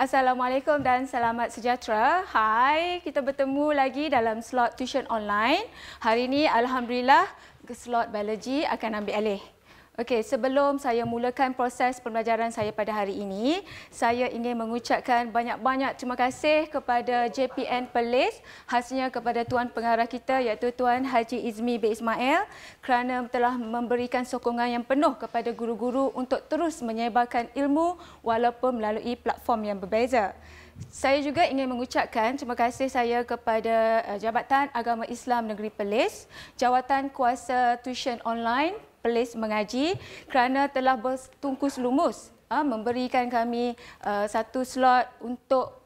Assalamualaikum dan selamat sejahtera. Hai, kita bertemu lagi dalam slot tuition online. Hari ini alhamdulillah slot biology akan ambil alih. Okey, sebelum saya mulakan proses pembelajaran saya pada hari ini, saya ingin mengucapkan banyak-banyak terima kasih kepada JPN Perlis, khasnya kepada Tuan Pengarah kita iaitu Tuan Haji Izmi B. Ismail kerana telah memberikan sokongan yang penuh kepada guru-guru untuk terus menyebarkan ilmu walaupun melalui platform yang berbeza. Saya juga ingin mengucapkan terima kasih saya kepada eh, Jabatan Agama Islam Negeri Perlis, Jawatan Kuasa Tuisyen Online place mengaji kerana telah bertungkus lumus uh, memberikan kami uh, satu slot untuk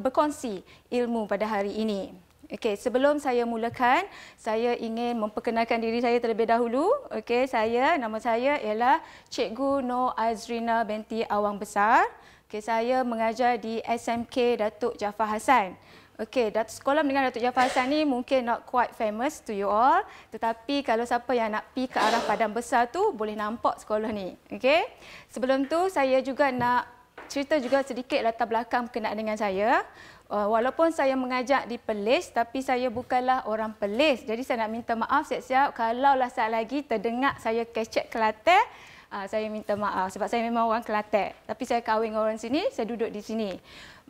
berkongsi ilmu pada hari ini. Okey, sebelum saya mulakan, saya ingin memperkenalkan diri saya terlebih dahulu. Okey, saya nama saya ialah Cikgu No Azrina Benti Awang Besar. Okey, saya mengajar di SMK Datuk Jaffa Hassan. Okey, Datuk sekolah dengan Datuk Jafar Hassan ni mungkin not quite famous to you all. Tetapi kalau siapa yang nak pergi ke arah Padang Besar tu, boleh nampak sekolah ni. Okey. Sebelum tu, saya juga nak cerita juga sedikit latar belakang kena dengan saya. Uh, walaupun saya mengajak di Perlis, tapi saya bukanlah orang Perlis. Jadi saya nak minta maaf siap-siap. Kalaulah saat lagi terdengar saya kecek kelate, uh, saya minta maaf sebab saya memang orang Kelantan. Tapi saya kahwin orang sini, saya duduk di sini.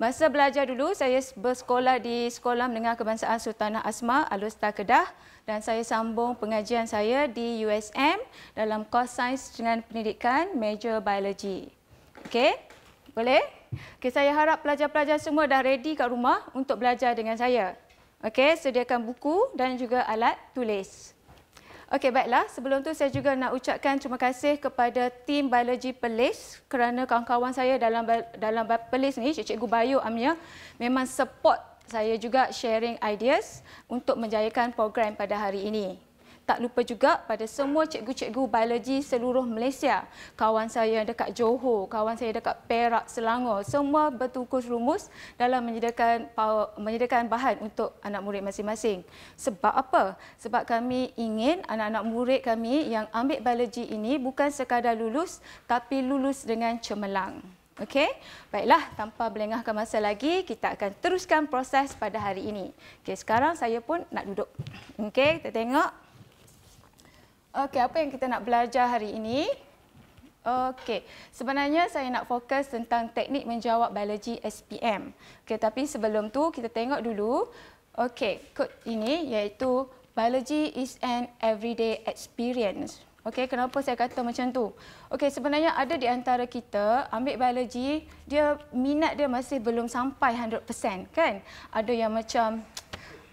Masa belajar dulu, saya bersekolah di Sekolah Menengah Kebangsaan Sultanah Asma, Alustra Kedah dan saya sambung pengajian saya di USM dalam kos sains dengan pendidikan major biology. Okey? Boleh? Okay, saya harap pelajar-pelajar semua dah ready kat rumah untuk belajar dengan saya. Okey, sediakan buku dan juga alat tulis. Okey baiklah sebelum tu saya juga nak ucapkan terima kasih kepada tim biologi Pelis kerana kawan-kawan saya dalam dalam Pelis ni Cikgu Bayu Amnya memang support saya juga sharing ideas untuk menjayakan program pada hari ini tak lupa juga pada semua cikgu-cikgu biologi seluruh Malaysia. Kawan saya dekat Johor, kawan saya dekat Perak, Selangor, semua bertukus rumus dalam menyediakan power, menyediakan bahan untuk anak murid masing-masing. Sebab apa? Sebab kami ingin anak-anak murid kami yang ambil biologi ini bukan sekadar lulus tapi lulus dengan cemerlang. Okey. Baiklah, tanpa melengahkan masa lagi, kita akan teruskan proses pada hari ini. Okey, sekarang saya pun nak duduk. Okey, kita tengok Okey, apa yang kita nak belajar hari ini? Okey, sebenarnya saya nak fokus tentang teknik menjawab biologi SPM. Okey, tapi sebelum tu kita tengok dulu. Okey, kod ini iaitu biology is an everyday experience. Okey, kenapa saya kata macam tu? Okey, sebenarnya ada di antara kita ambil biologi, dia minat dia masih belum sampai 100%, kan? Ada yang macam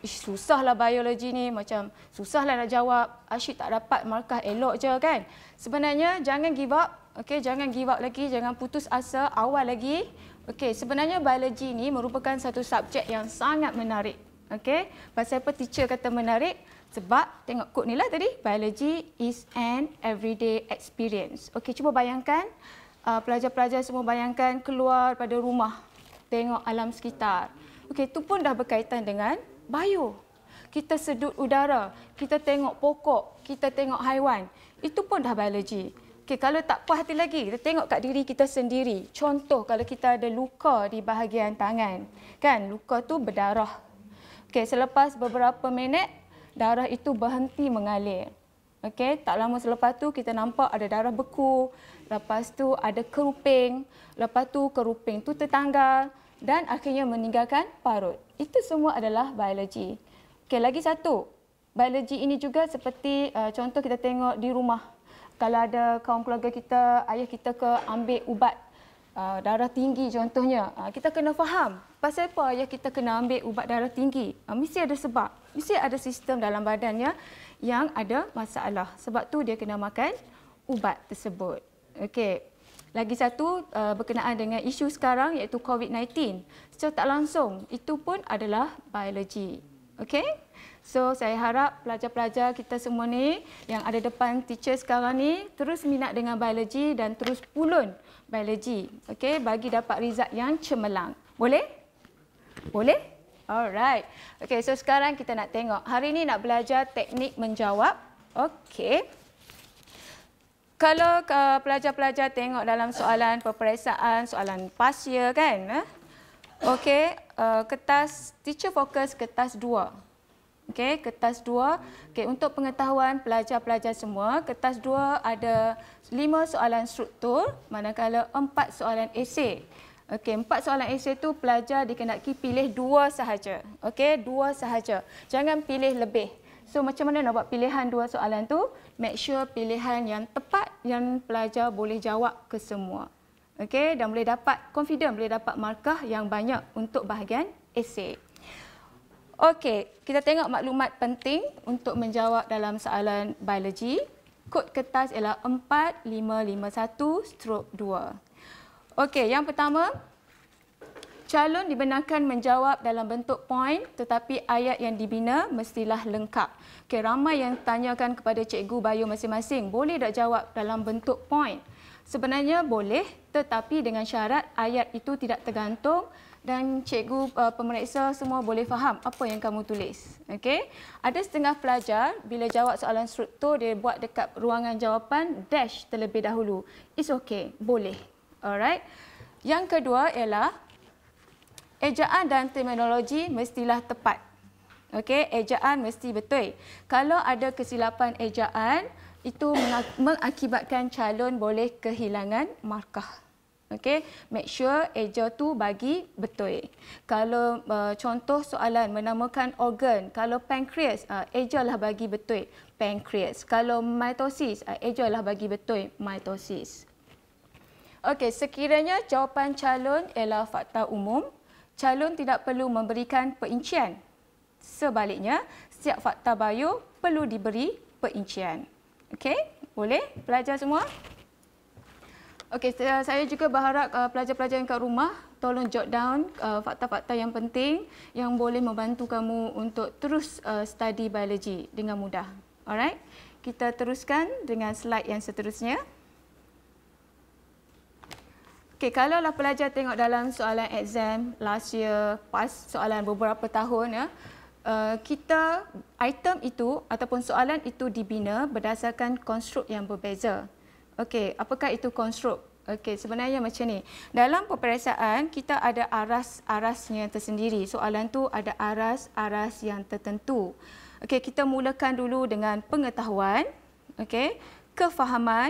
ish susahlah biologi ni macam susahlah nak jawab asyik tak dapat markah elok je kan sebenarnya jangan give up okey jangan give up lagi jangan putus asa awal lagi okey sebenarnya biologi ni merupakan satu subjek yang sangat menarik okey pasal apa teacher kata menarik sebab tengok kod ni lah tadi biology is an everyday experience okey cuba bayangkan uh, pelajar-pelajar semua bayangkan keluar pada rumah tengok alam sekitar okey tu pun dah berkaitan dengan bio. Kita sedut udara, kita tengok pokok, kita tengok haiwan. Itu pun dah biologi. Okay, kalau tak puas hati lagi, kita tengok kat diri kita sendiri. Contoh kalau kita ada luka di bahagian tangan, kan? Luka tu berdarah. Okay, selepas beberapa minit, darah itu berhenti mengalir. Okay, tak lama selepas tu kita nampak ada darah beku, lepas tu ada keruping, lepas tu keruping tu tertanggal, dan akhirnya meninggalkan parut. Itu semua adalah biologi. Okey, lagi satu. Biologi ini juga seperti uh, contoh kita tengok di rumah. Kalau ada kaum keluarga kita, ayah kita ke ambil ubat uh, darah tinggi contohnya. Uh, kita kena faham pasal apa ayah kita kena ambil ubat darah tinggi. Uh, mesti ada sebab. Mesti ada sistem dalam badannya yang ada masalah. Sebab tu dia kena makan ubat tersebut. Okey, lagi satu uh, berkenaan dengan isu sekarang iaitu COVID-19. Secara tak langsung itu pun adalah biologi. okay? So saya harap pelajar-pelajar kita semua ni yang ada depan teacher sekarang ni terus minat dengan biologi dan terus pulun biologi. okay? bagi dapat result yang cemerlang. Boleh? Boleh? Alright. Okay, so sekarang kita nak tengok. Hari ini nak belajar teknik menjawab. okay? kalau uh, pelajar-pelajar uh, tengok dalam soalan peperiksaan, soalan pasia kan? Eh? Okey, uh, kertas teacher fokus kertas 2. Okey, kertas 2. Okey, untuk pengetahuan pelajar-pelajar semua, kertas 2 ada 5 soalan struktur manakala 4 soalan esei. Okey, empat soalan esei tu pelajar dikenaki pilih dua sahaja. Okey, dua sahaja. Jangan pilih lebih. So macam mana nak buat pilihan dua soalan tu? Make sure pilihan yang tepat yang pelajar boleh jawab ke semua. Okey, dan boleh dapat confident boleh dapat markah yang banyak untuk bahagian esei. Okey, kita tengok maklumat penting untuk menjawab dalam soalan biologi. Kod kertas ialah 4551 stroke 2. Okey, yang pertama, calon dibenarkan menjawab dalam bentuk poin tetapi ayat yang dibina mestilah lengkap. Okey ramai yang tanyakan kepada cikgu bio masing-masing boleh tak jawab dalam bentuk poin? Sebenarnya boleh tetapi dengan syarat ayat itu tidak tergantung dan cikgu uh, pemeriksa semua boleh faham apa yang kamu tulis. Okey. Ada setengah pelajar bila jawab soalan struktur dia buat dekat ruangan jawapan dash terlebih dahulu. It's okay, boleh. Alright. Yang kedua ialah ejaan dan terminologi mestilah tepat. Okey, ejaan mesti betul. Kalau ada kesilapan ejaan, itu mengakibatkan calon boleh kehilangan markah. Okey, make sure eja tu bagi betul. Kalau uh, contoh soalan menamakan organ, kalau pancreas, uh, eja lah bagi betul pancreas. Kalau mitosis, uh, eja lah bagi betul mitosis. Okey, sekiranya jawapan calon ialah fakta umum, calon tidak perlu memberikan perincian. Sebaliknya, setiap fakta bio perlu diberi perincian. Okey, boleh pelajar semua? Okey, eh, saya juga berharap eh, pelajar-pelajar yang kat rumah tolong jot down eh, fakta-fakta yang penting yang boleh membantu kamu untuk terus study biologi dengan mudah. Alright, kita teruskan dengan slide yang seterusnya. Okay, kalau lah pelajar tengok dalam soalan exam last year, pas soalan beberapa tahun ya, eh, kita item itu ataupun soalan itu dibina berdasarkan konstruk yang berbeza. Okay, apakah itu konstruk? Okay, sebenarnya macam ni. Dalam peperiksaan kita ada aras-arasnya tersendiri. Soalan tu ada aras-aras yang tertentu. Okay, kita mulakan dulu dengan pengetahuan, Okay, kefahaman,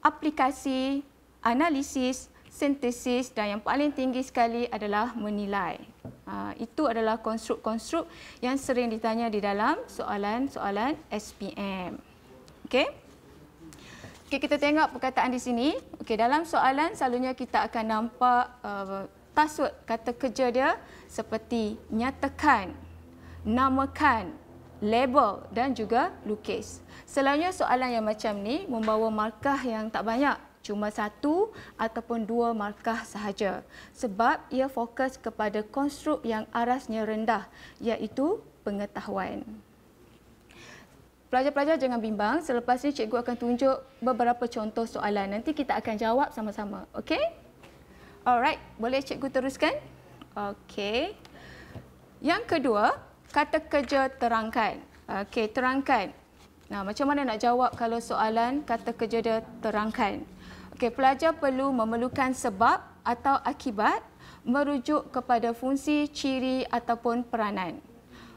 aplikasi, analisis sintesis dan yang paling tinggi sekali adalah menilai. Uh, itu adalah konstruk-konstruk yang sering ditanya di dalam soalan-soalan SPM. Okey. Okey kita tengok perkataan di sini. Okey dalam soalan selalunya kita akan nampak uh, tasut kata kerja dia seperti nyatakan, namakan, label dan juga lukis. Selalunya soalan yang macam ni membawa markah yang tak banyak cuma satu ataupun dua markah sahaja sebab ia fokus kepada konstruk yang arasnya rendah iaitu pengetahuan. Pelajar-pelajar jangan bimbang, selepas ini cikgu akan tunjuk beberapa contoh soalan. Nanti kita akan jawab sama-sama, okey? Alright, boleh cikgu teruskan? Okey. Yang kedua, kata kerja terangkan. Okey, terangkan. Nah, macam mana nak jawab kalau soalan kata kerja dia terangkan? Okay, pelajar perlu memerlukan sebab atau akibat merujuk kepada fungsi, ciri ataupun peranan.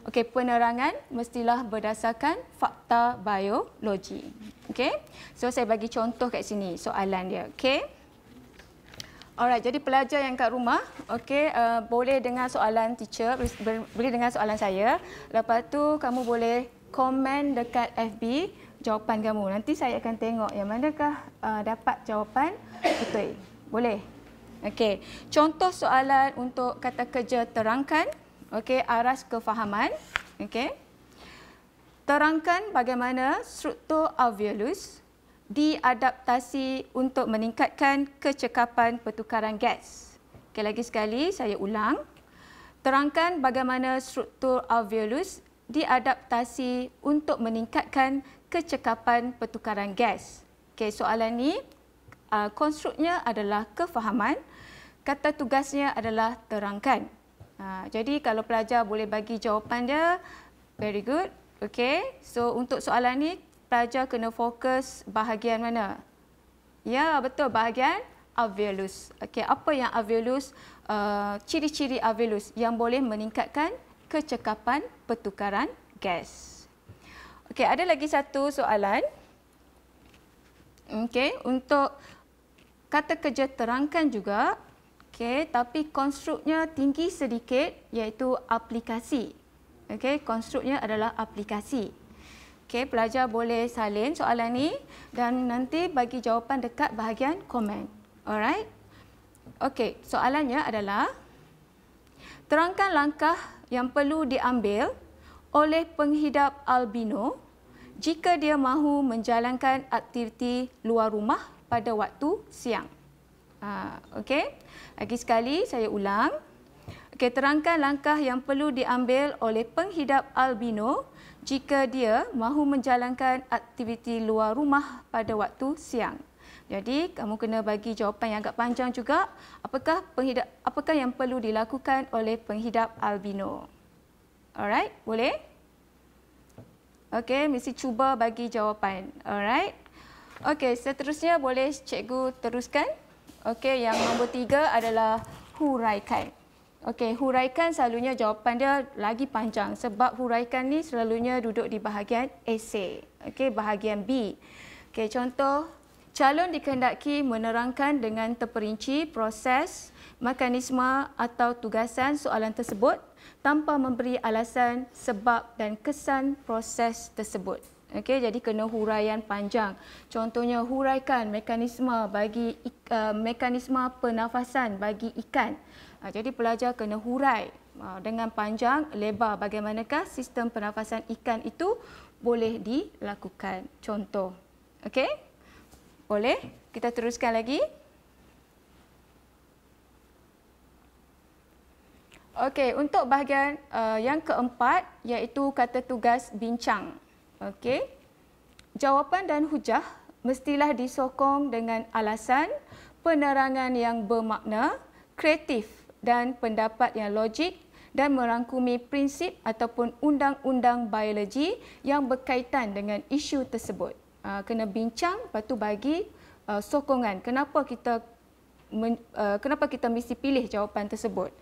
Okay, penerangan mestilah berdasarkan fakta biologi. Okay, So saya bagi contoh kat sini soalan dia. Okay, Alright, jadi pelajar yang kat rumah, okey, uh, boleh dengar soalan teacher, boleh dengar soalan saya. Lepas tu kamu boleh komen dekat FB jawapan kamu. Nanti saya akan tengok yang manakah uh, dapat jawapan betul. Boleh? Okey. Contoh soalan untuk kata kerja terangkan. Okey, aras kefahaman. Okey. Terangkan bagaimana struktur alveolus diadaptasi untuk meningkatkan kecekapan pertukaran gas. Okey, lagi sekali saya ulang. Terangkan bagaimana struktur alveolus diadaptasi untuk meningkatkan kecekapan pertukaran gas. Okey, soalan ni uh, konstruknya adalah kefahaman, kata tugasnya adalah terangkan. Uh, jadi kalau pelajar boleh bagi jawapan dia, very good. Okey. So untuk soalan ni pelajar kena fokus bahagian mana? Ya, betul bahagian alveolus. Okey, apa yang alveolus uh, ciri-ciri alveolus yang boleh meningkatkan kecekapan pertukaran gas. Okey, ada lagi satu soalan. Okey, untuk kata kerja terangkan juga. Okey, tapi konstruknya tinggi sedikit iaitu aplikasi. Okey, konstruknya adalah aplikasi. Okey, pelajar boleh salin soalan ini dan nanti bagi jawapan dekat bahagian komen. Alright? Okey, soalannya adalah terangkan langkah yang perlu diambil oleh penghidap albino jika dia mahu menjalankan aktiviti luar rumah pada waktu siang. Ha, ah, okay. Lagi sekali saya ulang. Okay, terangkan langkah yang perlu diambil oleh penghidap albino jika dia mahu menjalankan aktiviti luar rumah pada waktu siang. Jadi kamu kena bagi jawapan yang agak panjang juga. Apakah penghidap apakah yang perlu dilakukan oleh penghidap albino? Alright, boleh? Okay, mesti cuba bagi jawapan. Alright. Okay, seterusnya boleh cikgu teruskan. Okay, yang nombor tiga adalah huraikan. Okey, huraikan selalunya jawapan dia lagi panjang sebab huraikan ni selalunya duduk di bahagian esei. Okey, bahagian B. Okey, contoh calon dikehendaki menerangkan dengan terperinci proses mekanisme atau tugasan soalan tersebut tanpa memberi alasan sebab dan kesan proses tersebut. Okey, jadi kena huraian panjang. Contohnya huraikan mekanisme bagi uh, mekanisme pernafasan bagi ikan. Ha, jadi pelajar kena hurai ha, dengan panjang lebar bagaimanakah sistem pernafasan ikan itu boleh dilakukan. Contoh. Okey? Boleh? Kita teruskan lagi. Okey, untuk bahagian uh, yang keempat iaitu kata tugas bincang. Okey. Jawapan dan hujah mestilah disokong dengan alasan, penerangan yang bermakna, kreatif dan pendapat yang logik dan merangkumi prinsip ataupun undang-undang biologi yang berkaitan dengan isu tersebut. Uh, kena bincang, lepas bagi uh, sokongan. Kenapa kita men, uh, kenapa kita mesti pilih jawapan tersebut.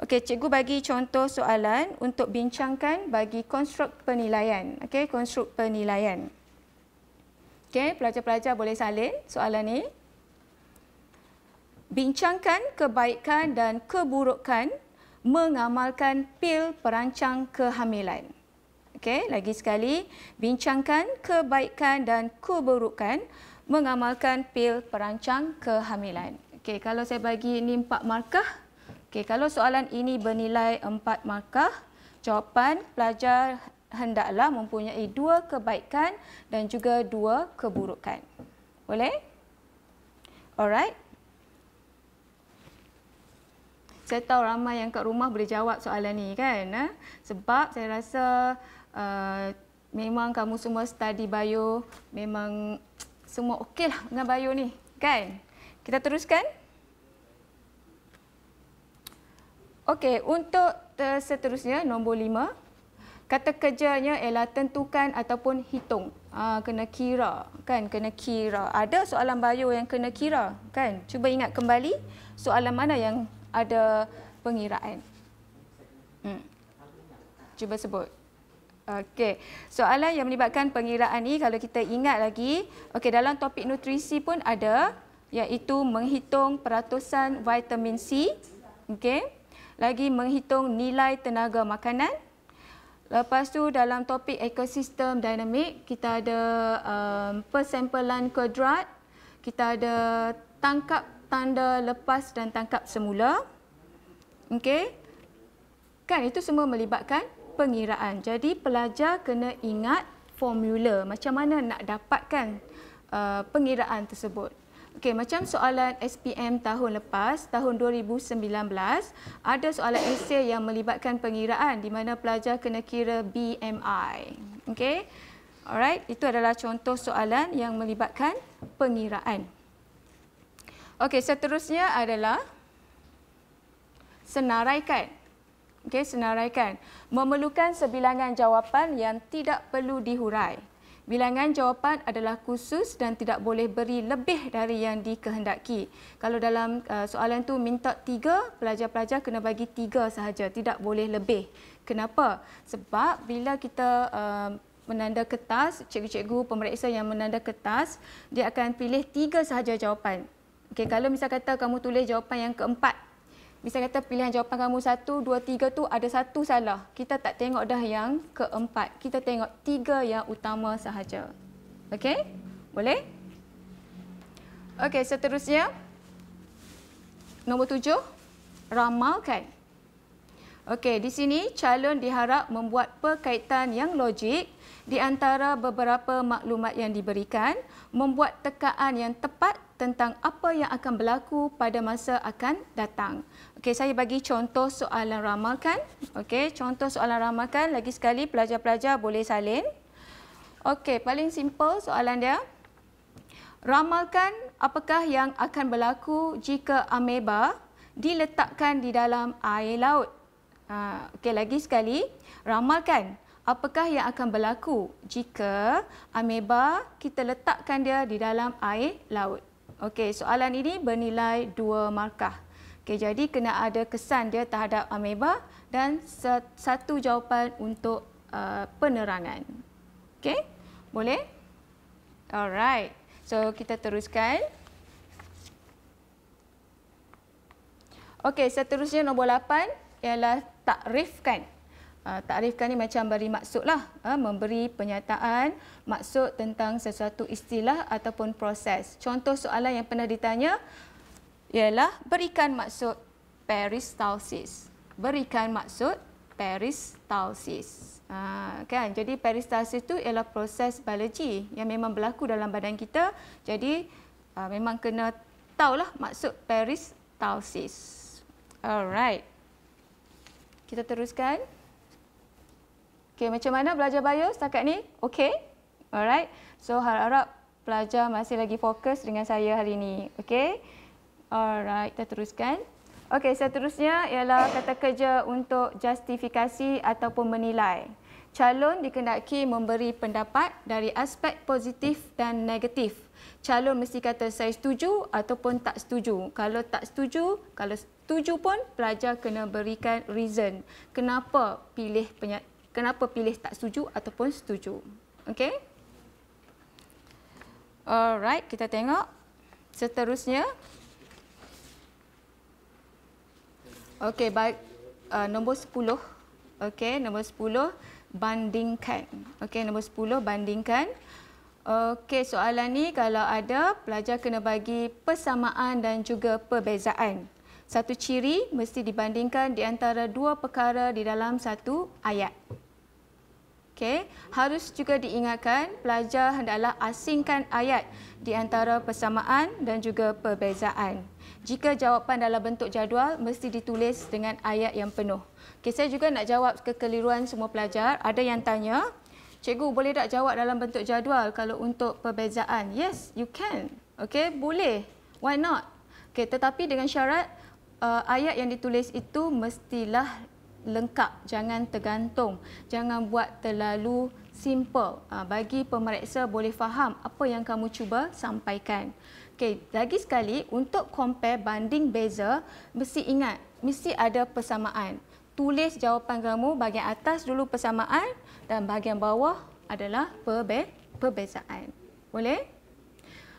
Okey, cikgu bagi contoh soalan untuk bincangkan bagi konstruk penilaian. Okey, konstruk penilaian. Okey, pelajar-pelajar boleh salin soalan ini. Bincangkan kebaikan dan keburukan mengamalkan pil perancang kehamilan. Okey, lagi sekali, bincangkan kebaikan dan keburukan mengamalkan pil perancang kehamilan. Okey, kalau saya bagi ini 4 markah. Okey, kalau soalan ini bernilai 4 markah, jawapan pelajar hendaklah mempunyai dua kebaikan dan juga dua keburukan. Boleh? Alright. Saya tahu ramai yang kat rumah boleh jawab soalan ni kan? Eh? Sebab saya rasa uh, memang kamu semua study bio, memang semua okeylah dengan bio ni, kan? Kita teruskan. Okey, untuk seterusnya nombor lima. Kata kerjanya ialah tentukan ataupun hitung. Ha, kena kira, kan? Kena kira. Ada soalan bio yang kena kira, kan? Cuba ingat kembali soalan mana yang ada pengiraan. Hmm. Cuba sebut. Okey, soalan yang melibatkan pengiraan ini kalau kita ingat lagi, okey dalam topik nutrisi pun ada iaitu menghitung peratusan vitamin C, okey. Lagi menghitung nilai tenaga makanan. Lepas tu dalam topik ekosistem dinamik, kita ada um, persampelan kuadrat, kita ada tangkap tanda lepas dan tangkap semula. Okey. Kan itu semua melibatkan pengiraan. Jadi pelajar kena ingat formula macam mana nak dapatkan uh, pengiraan tersebut. Okey, macam soalan SPM tahun lepas, tahun 2019, ada soalan esei yang melibatkan pengiraan di mana pelajar kena kira BMI. Okey. Alright, itu adalah contoh soalan yang melibatkan pengiraan. Okey, seterusnya adalah senaraikan. Okey, senaraikan. Memerlukan sebilangan jawapan yang tidak perlu dihurai. Bilangan jawapan adalah khusus dan tidak boleh beri lebih dari yang dikehendaki. Kalau dalam eh, soalan tu minta tiga, pelajar-pelajar kena bagi tiga sahaja, tidak boleh lebih. Kenapa? Sebab bila kita eh, menanda kertas, cikgu-cikgu pemeriksa yang menanda kertas, dia akan pilih tiga sahaja jawapan. Okay, kalau misal kata kamu tulis jawapan yang keempat, Misal kata pilihan jawapan kamu satu, dua, tiga tu ada satu salah. Kita tak tengok dah yang keempat. Kita tengok tiga yang utama sahaja. Okey? Boleh? Okey, seterusnya. Nombor tujuh. Ramalkan. Okey, di sini calon diharap membuat perkaitan yang logik di antara beberapa maklumat yang diberikan, membuat tekaan yang tepat tentang apa yang akan berlaku pada masa akan datang. Okey, saya bagi contoh soalan ramalkan. Okey, contoh soalan ramalkan. Lagi sekali pelajar-pelajar boleh salin. Okey, paling simple soalan dia. Ramalkan apakah yang akan berlaku jika ameba diletakkan di dalam air laut. Ha, okey, lagi sekali. Ramalkan apakah yang akan berlaku jika ameba kita letakkan dia di dalam air laut. Okey, soalan ini bernilai dua markah. Okay, jadi kena ada kesan dia terhadap ameba dan satu jawapan untuk uh, penerangan. Okay, Boleh? Alright. So kita teruskan. Okay, seterusnya nombor 8 ialah takrifkan. Uh, takrifkan ni macam beri maksudlah, uh, memberi pernyataan maksud tentang sesuatu istilah ataupun proses. Contoh soalan yang pernah ditanya, ialah berikan maksud peristalsis. Berikan maksud peristalsis. Ha, kan? Jadi peristalsis itu ialah proses biologi yang memang berlaku dalam badan kita. Jadi ha, memang kena tahulah maksud peristalsis. Alright. Kita teruskan. Okay, macam mana belajar bio setakat ni? Okay. Alright. So harap-harap pelajar masih lagi fokus dengan saya hari ini. Okay. Alright, kita teruskan. Okey, seterusnya ialah kata kerja untuk justifikasi ataupun menilai. Calon dikendaki memberi pendapat dari aspek positif dan negatif. Calon mesti kata saya setuju ataupun tak setuju. Kalau tak setuju, kalau setuju pun pelajar kena berikan reason. Kenapa pilih kenapa pilih tak setuju ataupun setuju. Okey? Alright, kita tengok. Seterusnya, Okey, baik. Uh, nombor 10. Okey, nombor 10 bandingkan. Okey, nombor 10 bandingkan. Okey, soalan ni kalau ada pelajar kena bagi persamaan dan juga perbezaan. Satu ciri mesti dibandingkan di antara dua perkara di dalam satu ayat. Okey, harus juga diingatkan pelajar hendaklah asingkan ayat di antara persamaan dan juga perbezaan. Jika jawapan dalam bentuk jadual, mesti ditulis dengan ayat yang penuh. Okay, saya juga nak jawab kekeliruan semua pelajar. Ada yang tanya, Cikgu, boleh tak jawab dalam bentuk jadual kalau untuk perbezaan? Yes, you can. Okay, boleh. Why not? Okay, tetapi dengan syarat, uh, ayat yang ditulis itu mestilah lengkap. Jangan tergantung. Jangan buat terlalu simple uh, bagi pemeriksa boleh faham apa yang kamu cuba sampaikan. Okey, lagi sekali untuk compare banding beza mesti ingat mesti ada persamaan. Tulis jawapan kamu bahagian atas dulu persamaan dan bahagian bawah adalah perbe perbezaan. Boleh?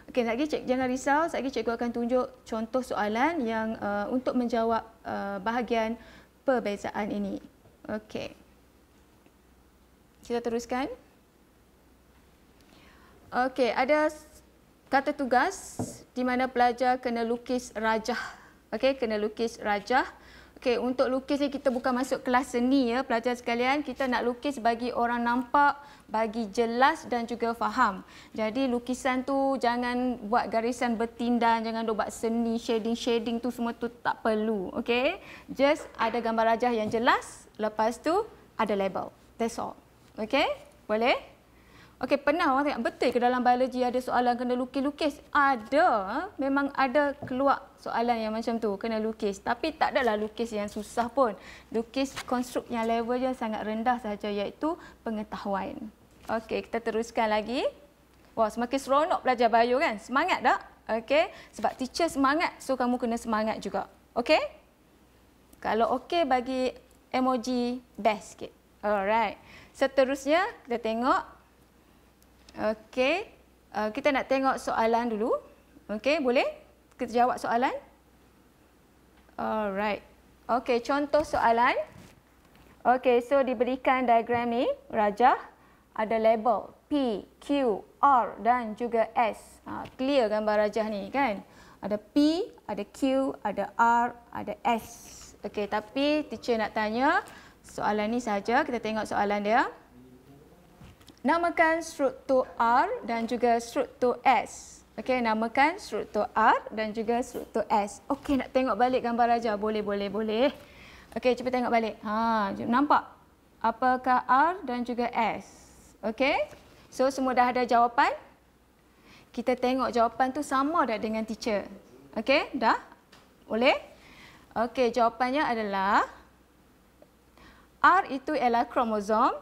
Okey, lagi cik jangan risau, lagi cikgu akan tunjuk contoh soalan yang uh, untuk menjawab uh, bahagian perbezaan ini. Okey kita teruskan. Okey, ada kata tugas di mana pelajar kena lukis rajah. Okey, kena lukis rajah. Okey, untuk lukis ni kita bukan masuk kelas seni ya, pelajar sekalian. Kita nak lukis bagi orang nampak, bagi jelas dan juga faham. Jadi lukisan tu jangan buat garisan bertindan, jangan buat seni, shading-shading tu semua tu tak perlu. Okey, just ada gambar rajah yang jelas, lepas tu ada label. That's all. Okey? Boleh? Okey, pernah orang tengok betul ke dalam biologi ada soalan kena lukis-lukis? Ada. Memang ada keluar soalan yang macam tu kena lukis. Tapi tak adalah lukis yang susah pun. Lukis konstruk yang level je sangat rendah sahaja iaitu pengetahuan. Okey, kita teruskan lagi. Wah, semakin seronok belajar bio kan? Semangat tak? Okey, sebab teacher semangat, so kamu kena semangat juga. Okey? Kalau okey, bagi emoji best sikit. Alright. Seterusnya kita tengok okey uh, kita nak tengok soalan dulu. Okey, boleh? Kita jawab soalan. Alright. Okey, contoh soalan. Okey, so diberikan diagram ni, rajah ada label P, Q, R dan juga S. Ha, clear gambar rajah ni kan? Ada P, ada Q, ada R, ada S. Okey, tapi teacher nak tanya, soalan ni saja. Kita tengok soalan dia. Namakan struktur R dan juga struktur S. Okey, namakan struktur R dan juga struktur S. Okey, nak tengok balik gambar aja. Boleh, boleh, boleh. Okey, cuba tengok balik. Ha, nampak? Apakah R dan juga S? Okey. So, semua dah ada jawapan? Kita tengok jawapan tu sama dah dengan teacher. Okey, dah? Boleh? Okey, jawapannya adalah R itu ialah kromosom,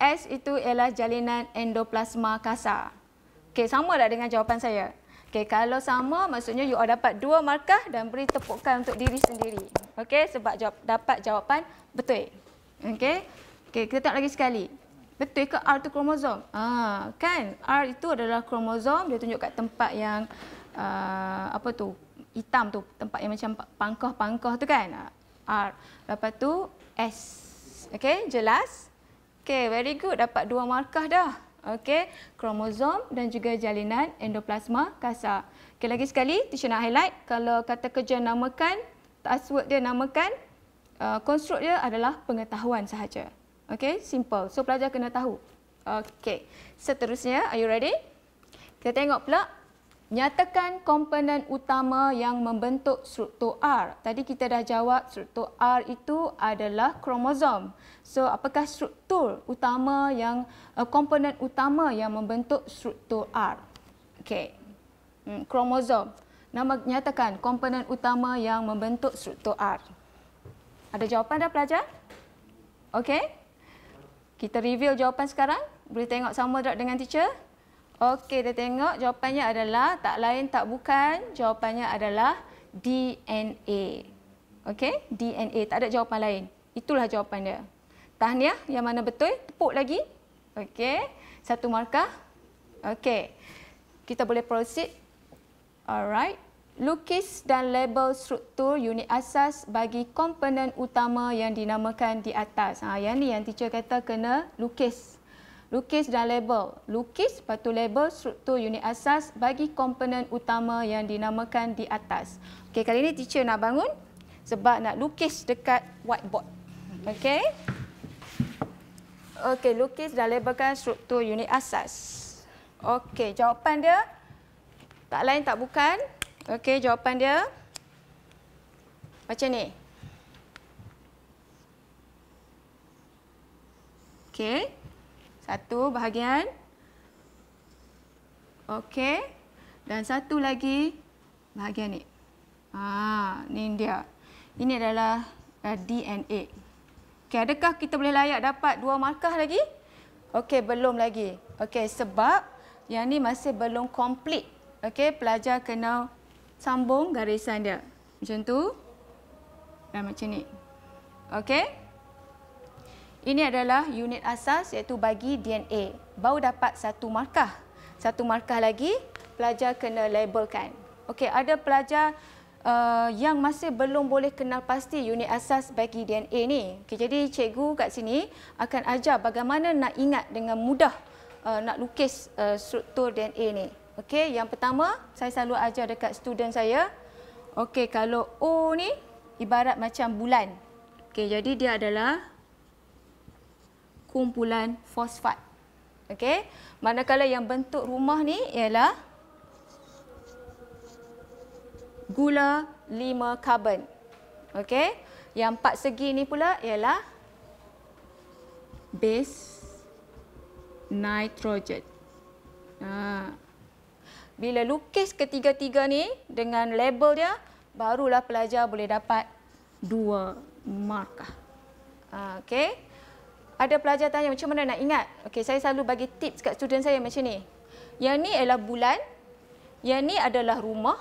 S itu ialah jalinan endoplasma kasar. Okey, sama dah dengan jawapan saya. Okey, kalau sama maksudnya you all dapat dua markah dan beri tepukan untuk diri sendiri. Okey, sebab jawab, dapat jawapan betul. Okey. Okey, kita tengok lagi sekali. Betul ke R itu kromosom? Ah, kan? R itu adalah kromosom, dia tunjuk kat tempat yang uh, apa tu? Hitam tu, tempat yang macam pangkah-pangkah tu kan? Ah, R. Lepas tu S. Okey, jelas? Okey, very good. Dapat dua markah dah. Okey, kromosom dan juga jalinan endoplasma kasar. Okey, lagi sekali, teacher nak highlight. Kalau kata kerja namakan, password dia namakan, konstruk uh, dia adalah pengetahuan sahaja. Okey, simple. So, pelajar kena tahu. Okey, seterusnya, are you ready? Kita tengok pula Nyatakan komponen utama yang membentuk struktur R. Tadi kita dah jawab struktur R itu adalah kromosom. So, apakah struktur utama yang uh, komponen utama yang membentuk struktur R? Okay, Hmm, kromosom. Nama nyatakan komponen utama yang membentuk struktur R. Ada jawapan dah pelajar? Okay, Kita reveal jawapan sekarang. Boleh tengok sama dekat dengan teacher? Okey, kita tengok jawapannya adalah tak lain tak bukan jawapannya adalah DNA. Okey, DNA tak ada jawapan lain. Itulah jawapan dia. Tahniah yang mana betul? Tepuk lagi. Okey, satu markah. Okey. Kita boleh proceed. Alright. Lukis dan label struktur unit asas bagi komponen utama yang dinamakan di atas. Ha, yang ni yang teacher kata kena lukis lukis dan label. Lukis, lepas label, struktur unit asas bagi komponen utama yang dinamakan di atas. Okey, kali ini teacher nak bangun sebab nak lukis dekat whiteboard. Okey. Okey, lukis dan labelkan struktur unit asas. Okey, jawapan dia tak lain tak bukan. Okey, jawapan dia macam ni. Okey. Satu bahagian. Okey. Dan satu lagi bahagian ni. Ha, ni dia. Ini adalah eh, DNA. Okey, adakah kita boleh layak dapat dua markah lagi? Okey, belum lagi. Okey, sebab yang ni masih belum complete. Okey, pelajar kena sambung garisan dia. Macam tu. Dan macam ni. Okey. Ini adalah unit asas iaitu bagi DNA. Baru dapat satu markah. Satu markah lagi, pelajar kena labelkan. Okey, ada pelajar uh, yang masih belum boleh kenal pasti unit asas bagi DNA ni. Okay, jadi cikgu kat sini akan ajar bagaimana nak ingat dengan mudah uh, nak lukis uh, struktur DNA ni. Okey, yang pertama saya selalu ajar dekat student saya. Okey, kalau O ni ibarat macam bulan. Okey, jadi dia adalah kumpulan fosfat. Okey. Manakala yang bentuk rumah ni ialah gula 5 karbon. Okey. Yang empat segi ni pula ialah base nitrogen. Ha. Bila lukis ketiga-tiga ni dengan label dia, barulah pelajar boleh dapat dua markah. Ha, okey ada pelajar tanya macam mana nak ingat? Okey, saya selalu bagi tips kat student saya macam ni. Yang ni ialah bulan, yang ni adalah rumah,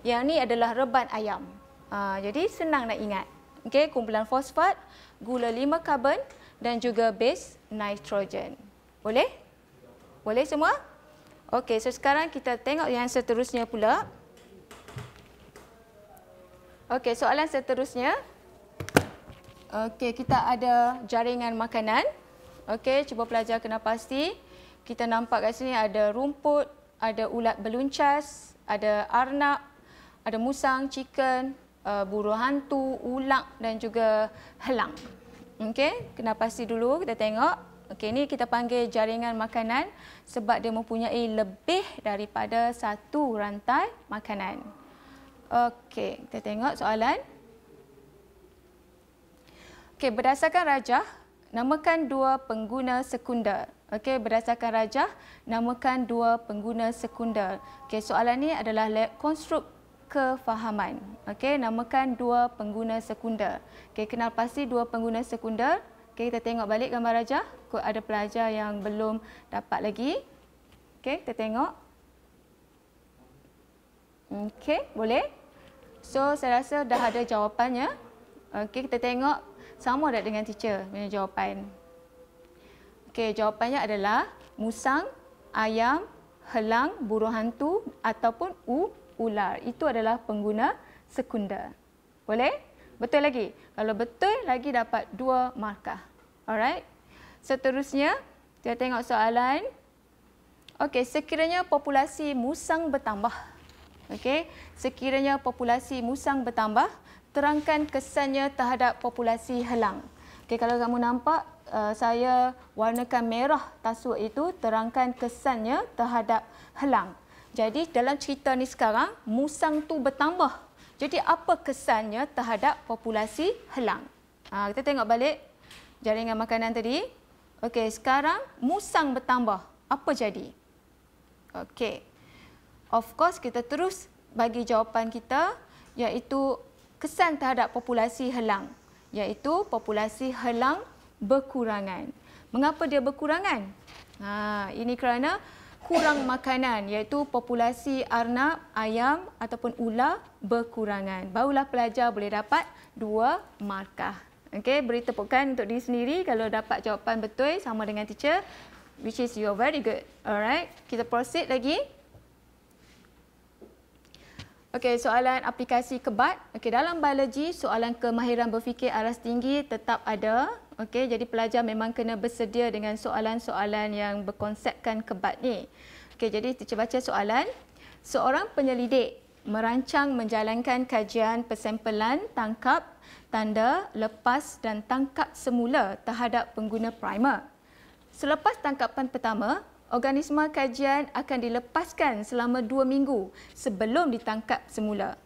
yang ni adalah reban ayam. Ha, jadi senang nak ingat. Okey, kumpulan fosfat, gula 5 karbon dan juga base nitrogen. Boleh? Boleh semua? Okey, so sekarang kita tengok yang seterusnya pula. Okey, soalan seterusnya. Okey, kita ada jaringan makanan. Okey, cuba pelajar kena pasti. Kita nampak kat sini ada rumput, ada ulat beluncas, ada arnab, ada musang, chicken, uh, burung hantu, ulang dan juga helang. Okey, kena pasti dulu kita tengok. Okey, ini kita panggil jaringan makanan sebab dia mempunyai lebih daripada satu rantai makanan. Okey, kita tengok soalan. Okey, berdasarkan rajah, namakan dua pengguna sekunder. Okey, berdasarkan rajah, namakan dua pengguna sekunder. Okey, soalan ini adalah konstruk kefahaman. Okey, namakan dua pengguna sekunder. Okey, kenal pasti dua pengguna sekunder. Okey, kita tengok balik gambar rajah. Kod ada pelajar yang belum dapat lagi. Okey, kita tengok. Okey, boleh? So, saya rasa dah ada jawapannya. Okey, kita tengok sama tak dengan teacher punya jawapan? Okey, jawapannya adalah musang, ayam, helang, buruh hantu ataupun u, ular. Itu adalah pengguna sekunda. Boleh? Betul lagi? Kalau betul, lagi dapat dua markah. Alright? Seterusnya, kita tengok soalan. Okey, sekiranya populasi musang bertambah. Okey, sekiranya populasi musang bertambah, terangkan kesannya terhadap populasi helang. Okay, kalau kamu nampak uh, saya warnakan merah tasuk itu terangkan kesannya terhadap helang. Jadi dalam cerita ni sekarang musang tu bertambah. Jadi apa kesannya terhadap populasi helang? Ha, kita tengok balik jaringan makanan tadi. Okey sekarang musang bertambah. Apa jadi? Okey. Of course kita terus bagi jawapan kita iaitu kesan terhadap populasi helang iaitu populasi helang berkurangan. Mengapa dia berkurangan? Ha, ini kerana kurang makanan iaitu populasi arnab, ayam ataupun ular berkurangan. Barulah pelajar boleh dapat dua markah. Okey, beri tepukan untuk diri sendiri kalau dapat jawapan betul sama dengan teacher which is you are very good. Alright, kita proceed lagi. Okey, soalan aplikasi kebat. Okey, dalam biologi, soalan kemahiran berfikir aras tinggi tetap ada. Okey, jadi pelajar memang kena bersedia dengan soalan-soalan yang berkonsepkan kebat ni. Okey, jadi teacher baca soalan. Seorang penyelidik merancang menjalankan kajian persampelan tangkap, tanda, lepas dan tangkap semula terhadap pengguna primer. Selepas tangkapan pertama, organisma kajian akan dilepaskan selama dua minggu sebelum ditangkap semula.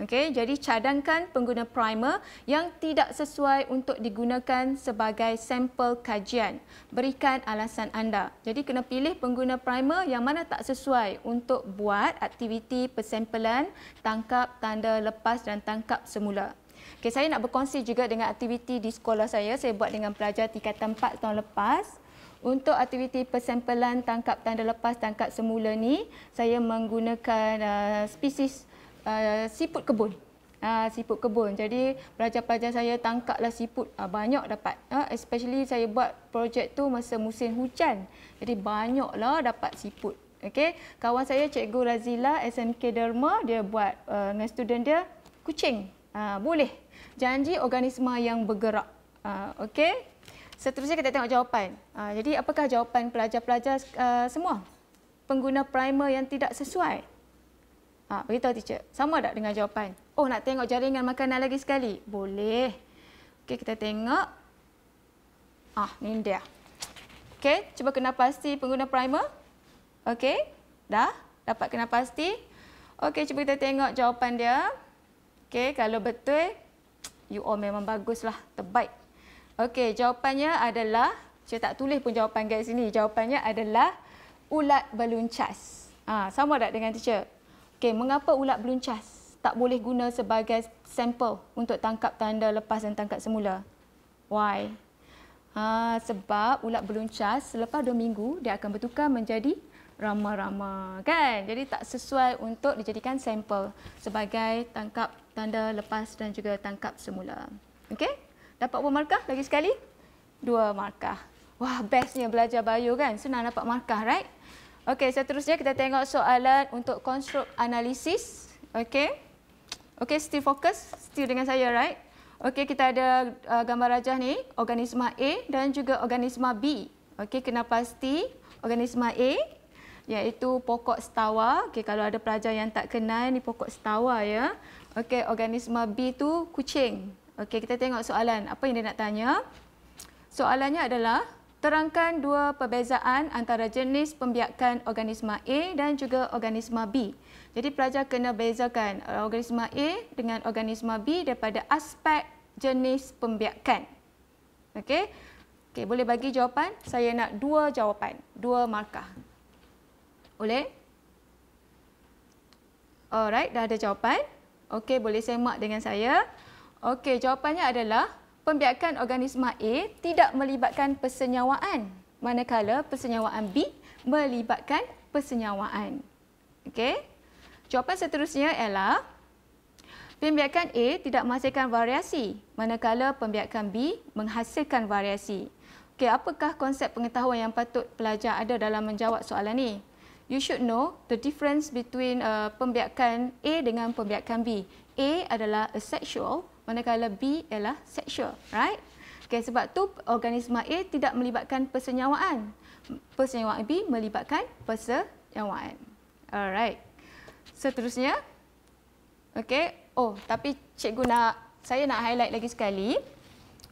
Okay, jadi cadangkan pengguna primer yang tidak sesuai untuk digunakan sebagai sampel kajian. Berikan alasan anda. Jadi kena pilih pengguna primer yang mana tak sesuai untuk buat aktiviti persampelan tangkap tanda lepas dan tangkap semula. Okay, saya nak berkongsi juga dengan aktiviti di sekolah saya. Saya buat dengan pelajar tingkatan 4 tahun lepas. Untuk aktiviti persampelan tangkap tanda lepas tangkap semula ni, saya menggunakan uh, spesies uh, siput kebun. Uh, siput kebun. Jadi pelajar-pelajar saya tangkaplah siput uh, banyak dapat. Uh, especially saya buat projek tu masa musim hujan. Jadi banyaklah dapat siput. Okey. Kawan saya Cikgu Razila SMK Derma dia buat uh, dengan student dia kucing. Uh, boleh. Janji organisma yang bergerak. Uh, Okey. Seterusnya kita tengok jawapan. Uh, jadi apakah jawapan pelajar-pelajar uh, semua? Pengguna primer yang tidak sesuai. Uh, beritahu teacher, sama tak dengan jawapan? Oh nak tengok jaringan makanan lagi sekali? Boleh. Okey kita tengok. Ah, ni dia. Okey, cuba kena pasti pengguna primer. Okey, dah dapat kena pasti. Okey, cuba kita tengok jawapan dia. Okey, kalau betul, you all memang baguslah, terbaik. Okey, jawapannya adalah saya tak tulis pun jawapan guys sini. Jawapannya adalah ulat beluncas. Ha, sama tak dengan teacher? Okey, mengapa ulat beluncas tak boleh guna sebagai sampel untuk tangkap tanda lepas dan tangkap semula? Why? Ha, sebab ulat beluncas selepas 2 minggu dia akan bertukar menjadi rama-rama kan jadi tak sesuai untuk dijadikan sampel sebagai tangkap tanda lepas dan juga tangkap semula okey Dapat berapa markah lagi sekali? Dua markah. Wah, bestnya belajar bio kan? Senang dapat markah, right? Okey, seterusnya kita tengok soalan untuk konstruk analisis. Okey. Okey, still fokus, Still dengan saya, right? Okey, kita ada uh, gambar rajah ni. Organisma A dan juga organisma B. Okey, kena pasti organisma A iaitu pokok setawa. Okey, kalau ada pelajar yang tak kenal, ni pokok setawa ya. Okey, organisma B tu kucing. Okey, kita tengok soalan. Apa yang dia nak tanya? Soalannya adalah, terangkan dua perbezaan antara jenis pembiakan organisma A dan juga organisma B. Jadi pelajar kena bezakan eh, organisma A dengan organisma B daripada aspek jenis pembiakan. Okey? Okey, boleh bagi jawapan? Saya nak dua jawapan, dua markah. Boleh? Alright, dah ada jawapan. Okey, boleh semak dengan saya. Okey, jawapannya adalah pembiakan organisma A tidak melibatkan persenyawaan manakala persenyawaan B melibatkan persenyawaan. Okey. Jawapan seterusnya ialah pembiakan A tidak menghasilkan variasi manakala pembiakan B menghasilkan variasi. Okey, apakah konsep pengetahuan yang patut pelajar ada dalam menjawab soalan ni? You should know the difference between uh, pembiakan A dengan pembiakan B. A adalah asexual manakala B ialah seksual, right? Okay, sebab tu organisma A tidak melibatkan persenyawaan. Persenyawaan B melibatkan persenyawaan. Alright. Seterusnya. Okay. Oh, tapi cikgu nak, saya nak highlight lagi sekali.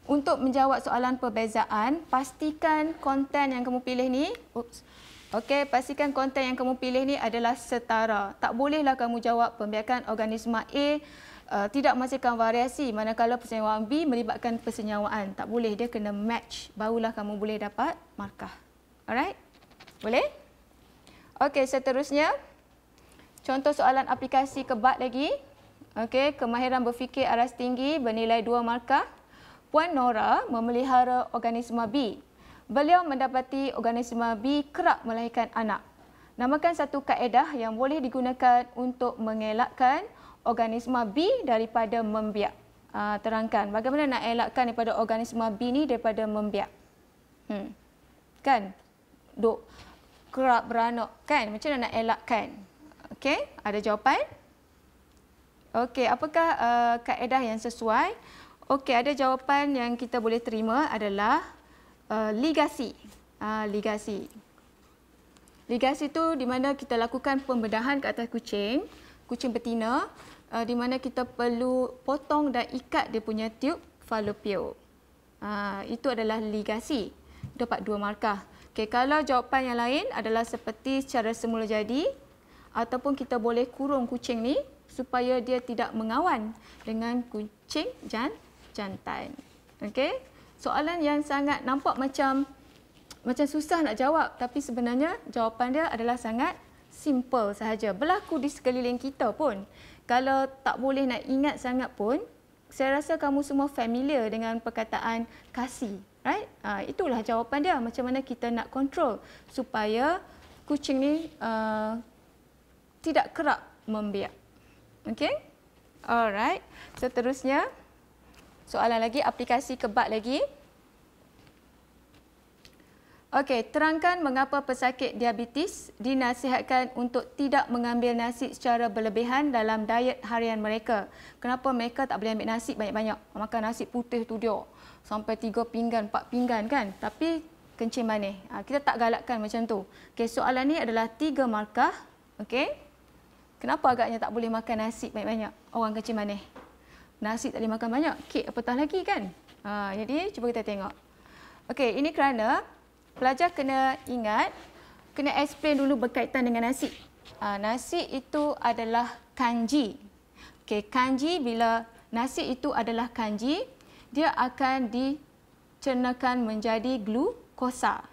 Untuk menjawab soalan perbezaan, pastikan konten yang kamu pilih ni, oops. Okey, pastikan konten yang kamu pilih ni adalah setara. Tak bolehlah kamu jawab pembiakan organisma A Uh, tidak menghasilkan variasi manakala persenyawaan B melibatkan persenyawaan. Tak boleh, dia kena match. Barulah kamu boleh dapat markah. Alright? Boleh? Okey, seterusnya. Contoh soalan aplikasi kebat lagi. Okey, kemahiran berfikir aras tinggi bernilai dua markah. Puan Nora memelihara organisma B. Beliau mendapati organisma B kerap melahirkan anak. Namakan satu kaedah yang boleh digunakan untuk mengelakkan organisma B daripada membiak. Ah, terangkan bagaimana nak elakkan daripada organisma B ini daripada membiak. Hmm. Kan? Duk kerap beranok. kan? Macam mana nak elakkan? Okey, ada jawapan? Okey, apakah uh, kaedah yang sesuai? Okey, ada jawapan yang kita boleh terima adalah uh, ligasi. Uh, ligasi. Ligasi itu di mana kita lakukan pembedahan ke atas kucing, kucing betina uh, di mana kita perlu potong dan ikat dia punya tube falopio. Uh, itu adalah ligasi. Dapat dua markah. Okay, kalau jawapan yang lain adalah seperti secara semula jadi ataupun kita boleh kurung kucing ni supaya dia tidak mengawan dengan kucing jan jantan. Okay? Soalan yang sangat nampak macam macam susah nak jawab tapi sebenarnya jawapan dia adalah sangat simple sahaja. Berlaku di sekeliling kita pun kalau tak boleh nak ingat sangat pun, saya rasa kamu semua familiar dengan perkataan kasih. Right? Ha, itulah jawapan dia. Macam mana kita nak kontrol supaya kucing ni uh, tidak kerap membiak. Okay? Alright. Seterusnya, soalan lagi, aplikasi kebat lagi. Okey, terangkan mengapa pesakit diabetes dinasihatkan untuk tidak mengambil nasi secara berlebihan dalam diet harian mereka. Kenapa mereka tak boleh ambil nasi banyak-banyak? Makan nasi putih tu dia. Sampai tiga pinggan, empat pinggan kan? Tapi kencing manis. Ha, kita tak galakkan macam tu. Okey, soalan ni adalah tiga markah. Okey. Kenapa agaknya tak boleh makan nasi banyak-banyak orang kencing manis? Nasi tak boleh makan banyak, kek apatah lagi kan? Ha, jadi cuba kita tengok. Okey, ini kerana pelajar kena ingat, kena explain dulu berkaitan dengan nasi. Uh, nasi itu adalah kanji. Okay, kanji bila nasi itu adalah kanji, dia akan dicernakan menjadi glukosa.